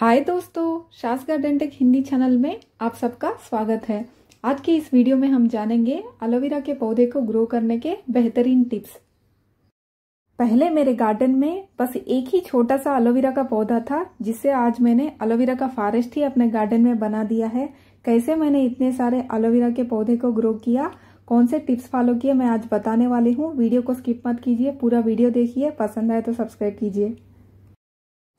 हाय दोस्तों शास garden Hindi channel में आप सबका स्वागत है आज के इस वीडियो में हम जानेंगे एलोवेरा के पौधे को ग्रो करने के बेहतरीन टिप्स पहले मेरे गार्डन में बस एक ही छोटा सा एलोवेरा का पौधा था जिससे आज मैंने एलोवेरा का फॉरेस्ट ही अपने गार्डन में बना दिया है कैसे मैंने इतने सारे एलोवेरा के पौधे को ग्रो किया कौन से टिप्स फॉलो किए मैं आज बताने वाली हूँ वीडियो को स्किप मत कीजिए पूरा वीडियो देखिए पसंद आए तो सब्सक्राइब कीजिए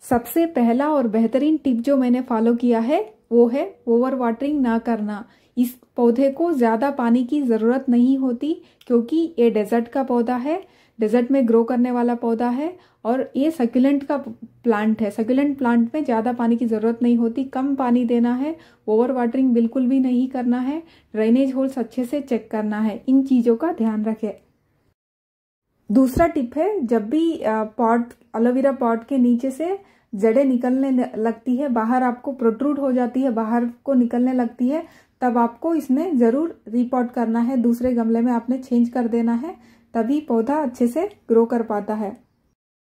सबसे पहला और बेहतरीन टिप जो मैंने फॉलो किया है वो है ओवर वाटरिंग ना करना इस पौधे को ज़्यादा पानी की ज़रूरत नहीं होती क्योंकि ये डेजर्ट का पौधा है डेजर्ट में ग्रो करने वाला पौधा है और ये सक्यूलेंट का प्लांट है सक्यूलेंट प्लांट में ज़्यादा पानी की ज़रूरत नहीं होती कम पानी देना है ओवर वाटरिंग बिल्कुल भी नहीं करना है ड्रेनेज होल्स अच्छे से चेक करना है इन चीज़ों का ध्यान रखें दूसरा टिप है जब भी पॉट एलोवेरा पॉट के नीचे से जड़े निकलने लगती है बाहर आपको प्रोट्रूड हो जाती है बाहर को निकलने लगती है तब आपको इसमें ज़रूर रिपोर्ट करना है दूसरे गमले में आपने चेंज कर देना है तभी पौधा अच्छे से ग्रो कर पाता है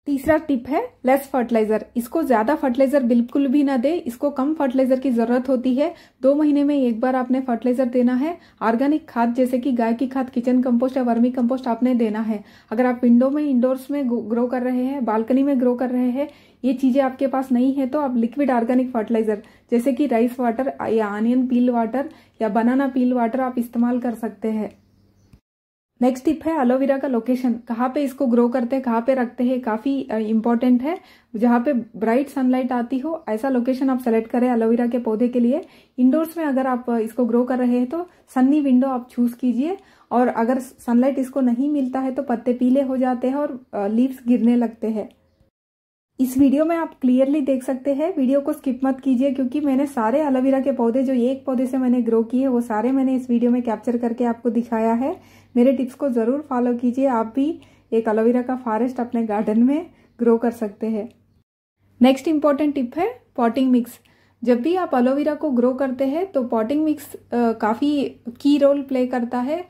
तीसरा टिप है लेस फर्टिलाइजर इसको ज्यादा फर्टिलाइजर बिल्कुल भी ना दे इसको कम फर्टिलाइजर की जरूरत होती है दो महीने में एक बार आपने फर्टिलाइजर देना है ऑर्गेनिक खाद जैसे कि गाय की खाद किचन कंपोस्ट या वर्मी कंपोस्ट आपने देना है अगर आप विंडो में इंडोर्स में ग्रो कर रहे हैं बालकनी में ग्रो कर रहे हैं ये चीजें आपके पास नहीं है तो आप लिक्विड ऑर्गेनिक फर्टिलाइजर जैसे कि राइस वाटर या आनियन पील वाटर या बनाना पील वाटर आप इस्तेमाल कर सकते हैं नेक्स्ट टिप है एलोवेरा का लोकेशन कहाँ पे इसको ग्रो करते हैं कहाँ पे रखते हैं काफी इंपॉर्टेंट है जहां पे ब्राइट सनलाइट आती हो ऐसा लोकेशन आप सेलेक्ट करें एलोवेरा के पौधे के लिए इंडोर्स में अगर आप इसको ग्रो कर रहे हैं तो सन्नी विंडो आप चूज कीजिए और अगर सनलाइट इसको नहीं मिलता है तो पत्ते पीले हो जाते हैं और लीव्स गिरने लगते हैं इस वीडियो में आप क्लियरली देख सकते हैं वीडियो को स्किप मत कीजिए क्योंकि मैंने सारे एलोवेरा के पौधे जो एक पौधे से मैंने ग्रो किए वो सारे मैंने इस वीडियो में कैप्चर करके आपको दिखाया है मेरे टिप्स को ज़रूर फॉलो कीजिए आप भी एक एलोवेरा का फॉरेस्ट अपने गार्डन में ग्रो कर सकते हैं नेक्स्ट इम्पॉर्टेंट टिप है पॉटिंग मिक्स जब भी आप एलोवेरा को ग्रो करते हैं तो पॉटिंग मिक्स काफ़ी की रोल प्ले करता है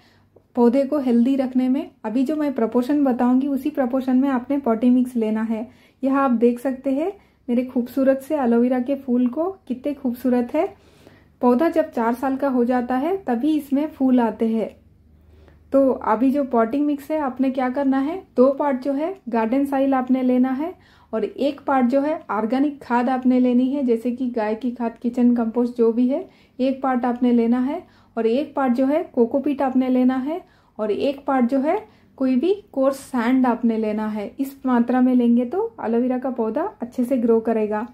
पौधे को हेल्दी रखने में अभी जो मैं प्रपोर्शन बताऊंगी उसी प्रपोर्शन में आपने पॉटिंग मिक्स लेना है यहाँ आप देख सकते हैं मेरे खूबसूरत से एलोवेरा के फूल को कितने खूबसूरत है पौधा जब चार साल का हो जाता है तभी इसमें फूल आते हैं तो अभी जो पॉटिंग मिक्स है आपने क्या करना है दो पार्ट जो है गार्डन साइल आपने लेना है और एक पार्ट जो है ऑर्गेनिक खाद आपने लेनी है जैसे कि गाय की खाद किचन कंपोस्ट जो भी है एक पार्ट आपने लेना है और एक पार्ट जो है कोकोपीट आपने लेना है और एक पार्ट जो है कोई भी कोर्स सैंड आपने लेना है इस मात्रा में लेंगे तो एलोवेरा का पौधा अच्छे से ग्रो करेगा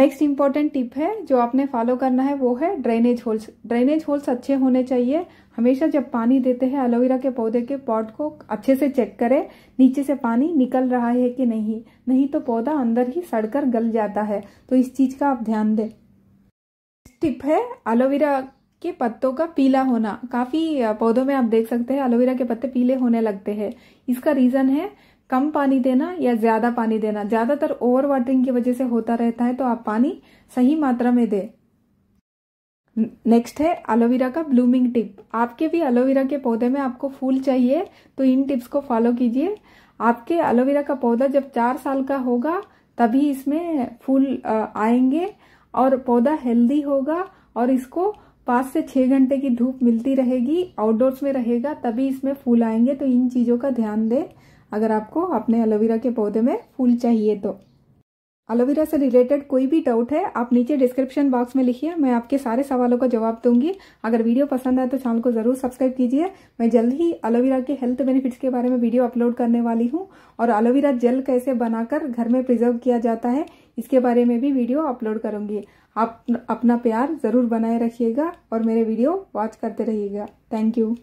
नेक्स्ट इंपॉर्टेंट टिप है जो आपने फॉलो करना है वो है ड्रेनेज होल्स ड्रेनेज होल्स अच्छे होने चाहिए हमेशा जब पानी देते हैं एलोवेरा के पौधे के पॉट को अच्छे से चेक करें नीचे से पानी निकल रहा है कि नहीं नहीं तो पौधा अंदर ही सड़कर गल जाता है तो इस चीज का आप ध्यान दें टिप है एलोवेरा के पत्तों का पीला होना काफ़ी पौधों में आप देख सकते हैं एलोवेरा के पत्ते पीले होने लगते हैं इसका रीज़न है कम पानी देना या ज़्यादा पानी देना ज़्यादातर ओवर वाटरिंग की वजह से होता रहता है तो आप पानी सही मात्रा में दे नेक्स्ट है एलोवेरा का ब्लूमिंग टिप आपके भी एलोवेरा के पौधे में आपको फूल चाहिए तो इन टिप्स को फॉलो कीजिए आपके एलोवेरा का पौधा जब चार साल का होगा तभी इसमें फूल आएंगे और पौधा हेल्दी होगा और इसको पाँच से छः घंटे की धूप मिलती रहेगी आउटडोर्स में रहेगा तभी इसमें फूल आएंगे तो इन चीज़ों का ध्यान दें अगर आपको अपने एलोवेरा के पौधे में फूल चाहिए तो एलोवेरा से रिलेटेड कोई भी डाउट है आप नीचे डिस्क्रिप्शन बॉक्स में लिखिए मैं आपके सारे सवालों का जवाब दूंगी अगर वीडियो पसंद आए तो चैनल को जरूर सब्सक्राइब कीजिए मैं जल्द ही एलोवेरा के हेल्थ बेनिफिट्स के बारे में वीडियो अपलोड करने वाली हूँ और एलोवेरा जेल कैसे बनाकर घर में प्रिजर्व किया जाता है इसके बारे में भी वीडियो अपलोड करूंगी आप अपना प्यार जरूर बनाए रखिएगा और मेरे वीडियो वॉच करते रहिएगा थैंक यू